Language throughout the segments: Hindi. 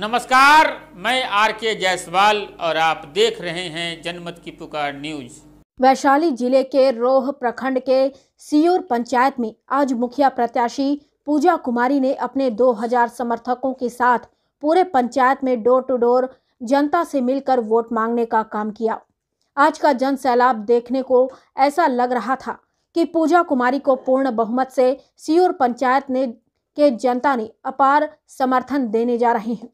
नमस्कार मैं आर के जायसवाल और आप देख रहे हैं जनमत की पुकार न्यूज वैशाली जिले के रोह प्रखंड के सियूर पंचायत में आज मुखिया प्रत्याशी पूजा कुमारी ने अपने 2000 समर्थकों के साथ पूरे पंचायत में डोर टू डोर जनता से मिलकर वोट मांगने का काम किया आज का जन सैलाब देखने को ऐसा लग रहा था कि पूजा कुमारी को पूर्ण बहुमत से सियूर पंचायत ने के जनता ने अपार समर्थन देने जा रहे हैं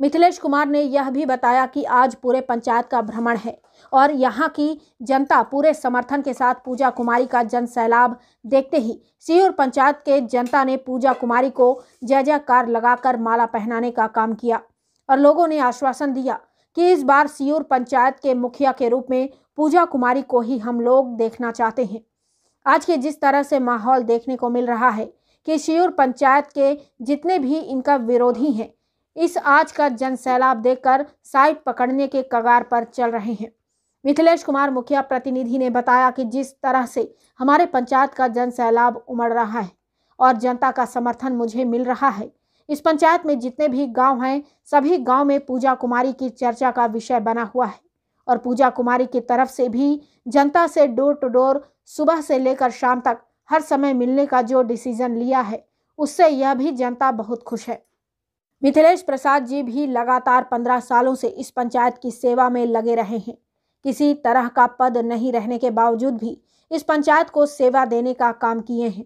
मिथिलेश कुमार ने यह भी बताया कि आज पूरे पंचायत का भ्रमण है और यहाँ की जनता पूरे समर्थन के साथ पूजा कुमारी का जन सैलाब देखते ही सीहोर पंचायत के जनता ने पूजा कुमारी को जय जयकार लगाकर माला पहनाने का काम किया और लोगों ने आश्वासन दिया कि इस बार सीहोर पंचायत के मुखिया के रूप में पूजा कुमारी को ही हम लोग देखना चाहते हैं आज के जिस तरह से माहौल देखने को मिल रहा है कि शियूर पंचायत के जितने भी इनका विरोधी हैं इस आज का जन सैलाब देकर साइट पकड़ने के कगार पर चल रहे हैं मिथिलेश कुमार मुखिया प्रतिनिधि ने बताया कि जिस तरह से हमारे पंचायत का जन सैलाब उमड़ रहा है और जनता का समर्थन मुझे मिल रहा है इस पंचायत में जितने भी गांव हैं सभी गांव में पूजा कुमारी की चर्चा का विषय बना हुआ है और पूजा कुमारी की तरफ से भी जनता से डोर टू डोर सुबह से लेकर शाम तक हर समय मिलने का जो डिसीजन लिया है उससे यह भी जनता बहुत खुश है मिथिलेश प्रसाद जी भी लगातार पंद्रह सालों से इस पंचायत की सेवा में लगे रहे हैं किसी तरह का पद नहीं रहने के बावजूद भी इस पंचायत को सेवा देने का काम किए हैं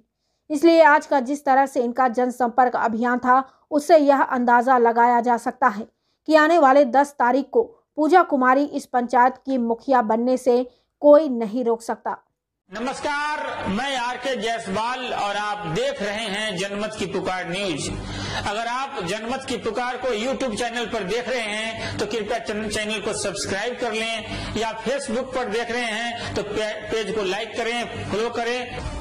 इसलिए आज का जिस तरह से इनका जनसंपर्क अभियान था उससे यह अंदाज़ा लगाया जा सकता है कि आने वाले 10 तारीख को पूजा कुमारी इस पंचायत की मुखिया बनने से कोई नहीं रोक सकता नमस्कार मैं आर के जायसवाल और आप देख रहे हैं जनमत की पुकार न्यूज अगर आप जनमत की पुकार को यूट्यूब चैनल पर देख रहे हैं तो कृपया चैनल को सब्सक्राइब कर लें या फेसबुक पर देख रहे हैं तो पेज को लाइक करें फॉलो करें